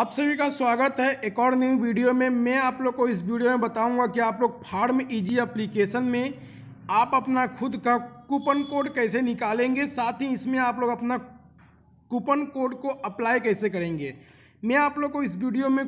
आप सभी का स्वागत है एक और न्यू वीडियो में मैं आप लोग को इस वीडियो में बताऊंगा कि आप लोग फार्म इजी एप्लीकेशन में आप अपना खुद का कूपन कोड कैसे निकालेंगे साथ ही इसमें आप लोग अपना कूपन कोड को अप्लाई कैसे करेंगे मैं आप लोग को इस वीडियो में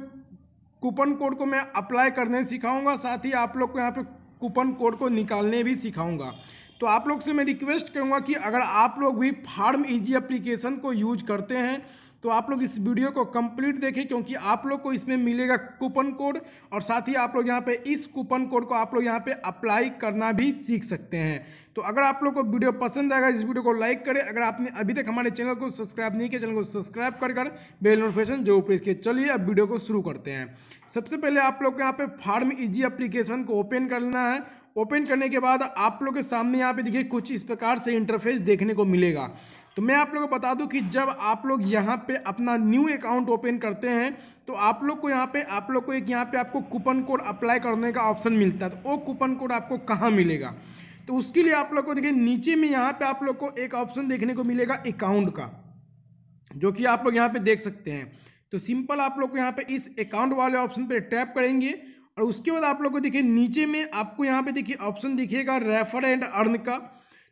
कूपन कोड को मैं अप्लाई करने सिखाऊंगा साथ ही आप लोग को यहाँ पर कूपन कोड को निकालने भी सिखाऊँगा तो आप लोग से मैं रिक्वेस्ट करूँगा कि अगर आप लोग भी फार्म ईजी एप्लीकेशन को यूज करते हैं तो आप लोग इस वीडियो को कंप्लीट देखें क्योंकि आप लोग को इसमें मिलेगा कूपन कोड और साथ ही आप लोग यहाँ पे इस कूपन कोड को आप लोग यहाँ पे अप्लाई करना भी सीख सकते हैं तो अगर आप लोग को वीडियो पसंद आएगा इस वीडियो को लाइक करें अगर आपने अभी तक हमारे चैनल को सब्सक्राइब नहीं किया चैनल को सब्सक्राइब कर कर बेल नोटिफिकेशन जो प्रेस किए चलिए अब वीडियो को शुरू करते हैं सबसे पहले आप लोग को यहाँ पर फार्म इजी अप्लीकेशन को ओपन करना है ओपन करने के बाद आप लोग के सामने यहाँ पे देखिए कुछ इस प्रकार से इंटरफेस देखने को मिलेगा तो मैं आप लोगों को बता दूं कि जब आप लोग यहाँ पे अपना न्यू अकाउंट ओपन करते हैं तो आप लोग को यहाँ पे आप लोग को एक यहाँ पे आपको कूपन कोड अप्लाई करने का ऑप्शन मिलता है तो वो कूपन कोड आपको कहाँ मिलेगा तो उसके लिए आप लोग को देखिए नीचे में यहाँ पे आप लोग को एक ऑप्शन देखने को मिलेगा अकाउंट का जो कि आप लोग यहाँ पे देख सकते हैं तो सिंपल आप लोग को यहाँ पे इस अकाउंट वाले ऑप्शन पे टैप करेंगे और उसके बाद आप लोग को देखिए नीचे में आपको यहाँ पे देखिए ऑप्शन दिखेगा रेफर एंड अर्न का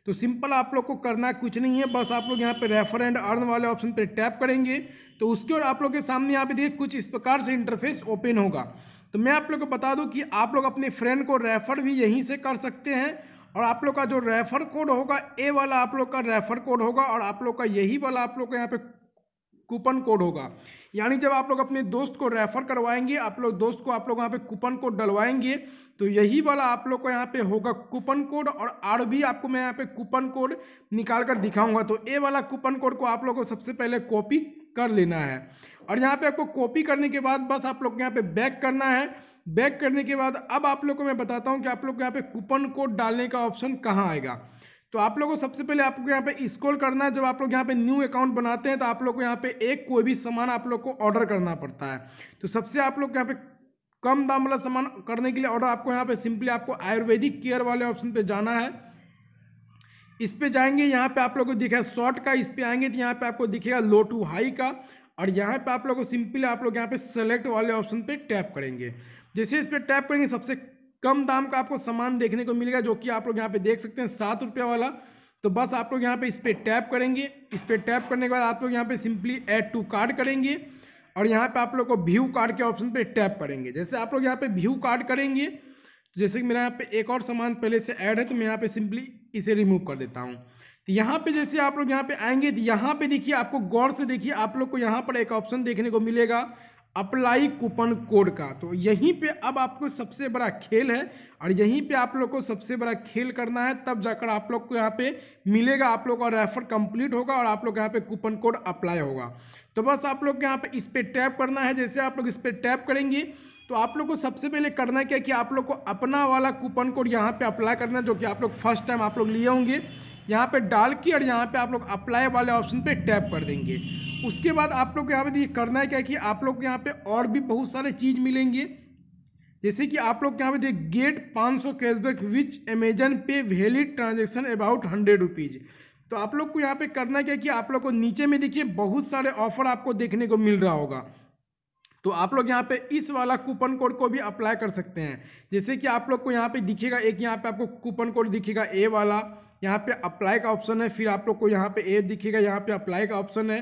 तो सिंपल आप लोग को करना कुछ नहीं है बस आप लोग यहाँ पे रेफर एंड अर्न वाले ऑप्शन पे टैप करेंगे तो उसके और आप लोग के सामने यहाँ पे देखिए कुछ इस प्रकार से इंटरफेस ओपन होगा तो मैं आप लोग को बता दूँ कि आप लोग अपने फ्रेंड को रेफर भी यहीं से कर सकते हैं और आप लोग का जो रेफर कोड होगा ए वाला आप लोग का रेफर कोड होगा और आप लोग का यही वाला आप लोग का यहाँ पे कूपन कोड होगा यानी जब आप लोग अपने दोस्त को रेफर करवाएंगे आप लोग दोस्त को आप लोग यहाँ पे कूपन कोड डलवाएंगे तो यही वाला आप लोग को यहाँ पे होगा कूपन कोड और आर भी आपको मैं यहाँ पे कूपन कोड निकाल कर दिखाऊंगा तो ए वाला कूपन कोड को आप लोग को सबसे पहले कॉपी कर लेना है और यहाँ पे आपको कॉपी करने के बाद बस आप लोग को यहाँ पे बैक करना है बैक करने के बाद अब आप लोग को मैं बताता हूँ कि आप लोग को यहाँ पे कूपन कोड डालने का ऑप्शन कहाँ आएगा तो आप लोगों को सबसे पहले आपको यहाँ पे स्कॉल करना है जब आप लोग यहाँ पे न्यू अकाउंट बनाते हैं तो आप लोग को यहाँ पे एक कोई भी सामान आप लोग को ऑर्डर करना पड़ता है तो सबसे आप लोग यहाँ पे कम दाम वाला सामान करने के लिए ऑर्डर आपको यहाँ पे सिंपली आपको आयुर्वेदिक केयर वाले ऑप्शन पे जाना है इस पे जाएंगे यहाँ पे आप लोग को दिखेगा शॉर्ट का इस पे आएंगे तो यहाँ पे आपको दिखेगा लो टू हाई का और यहाँ पे आप लोग को सिंपली आप लोग यहाँ पे सेलेक्ट वाले ऑप्शन पे टैप करेंगे जैसे इस पर टैप करेंगे सबसे कम दाम का आपको सामान देखने को मिलेगा जो कि आप लोग यहाँ पे देख सकते हैं सात रुपये वाला तो बस आप लोग यहाँ पे इस पर टैप करेंगे इस पर टैप करने के बाद आप लोग यहाँ पे सिंपली ऐड टू कार्ड करेंगे और यहाँ पे आप लोग को व्यू कार्ड के ऑप्शन पे टैप करेंगे जैसे आप लोग यहाँ पे व्यू कार्ड करेंगे तो जैसे कि मेरा यहाँ पे एक और सामान पहले से ऐड है तो मैं यहाँ पे सिंपली इसे रिमूव कर देता हूँ तो यहाँ पे जैसे आप लोग यहाँ पे आएंगे तो यहाँ पर देखिए आपको गौर से देखिए आप लोग को यहाँ पर एक ऑप्शन देखने को मिलेगा अप्लाई कूपन कोड का तो यहीं पे अब आपको सबसे बड़ा खेल है और यहीं पे आप लोग को सबसे बड़ा खेल करना है तब जाकर आप लोग को यहाँ पे मिलेगा आप लोग का रेफर कंप्लीट होगा और आप लोग यहाँ पे कूपन कोड अप्लाई होगा तो बस आप लोग यहाँ पे इस पर टैप करना है जैसे आप लोग इस पर टैप करेंगे तो आप लोग को सबसे पहले करना है क्या कि आप लोग को अपना वाला कूपन कोड यहाँ पर अप्लाई करना है जो कि आप लोग फर्स्ट टाइम आप लोग लिए होंगे यहाँ पे डाल के और यहाँ पे आप लोग अप्लाई वाले ऑप्शन पे टैप कर देंगे उसके बाद आप लोग यहाँ पे देखिए करना है क्या कि आप लोग को यहाँ पे और भी बहुत सारे चीज़ मिलेंगे जैसे कि आप लोग यहाँ पे देखिए गेट पाँच सौ कैशबैक विच अमेजन पे valid transaction about hundred rupees तो आप लोग को यहाँ पे करना क्या कि आप लोग को नीचे में देखिए बहुत सारे ऑफर आपको देखने को मिल रहा होगा तो आप लोग यहाँ पे इस वाला कूपन कोड को भी अप्लाई कर सकते हैं जैसे कि आप लोग को यहाँ पे दिखेगा एक यहाँ पे आपको कूपन कोड दिखेगा ए वाला यहाँ पे अप्लाई का ऑप्शन है फिर आप लोग को यहाँ पे एड दिखेगा यहाँ पे अप्लाई का ऑप्शन है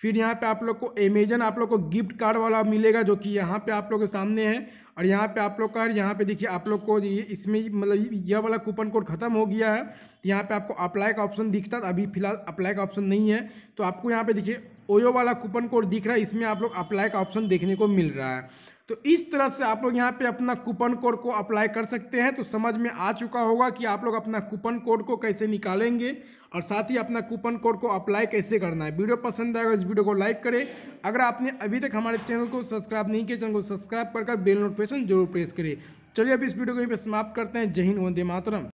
फिर यहाँ पे आप लोग को अमेजन आप लोग को गिफ्ट कार्ड वाला मिलेगा जो कि यहाँ पे आप लोग के सामने है और यहाँ पे आप लोग का यहाँ पे देखिए आप लोग को इसमें मतलब यह वाला कूपन कोड खत्म हो गया है तो यहाँ पे आपको अप्लाई का ऑप्शन दिखता था अभी फिलहाल अप्लाई का ऑप्शन नहीं है तो आपको यहाँ पे देखिए ओयो वाला कूपन कोड दिख रहा है इसमें आप लोग अप्लाई का ऑप्शन देखने को मिल रहा है तो इस तरह से आप लोग यहाँ पे अपना कूपन कोड को अप्लाई कर सकते हैं तो समझ में आ चुका होगा कि आप लोग अपना कूपन कोड को कैसे निकालेंगे और साथ ही अपना कूपन कोड को अप्लाई कैसे करना है वीडियो पसंद आएगा इस वीडियो को लाइक करें अगर आपने अभी तक हमारे चैनल को सब्सक्राइब नहीं किया चैनल को सब्सक्राइब कर बेल नोटिफिकेशन जरूर प्रेस करें चलिए अब इस वीडियो को यहीं पर समाप्त करते हैं जय हिंद वंदे मातरम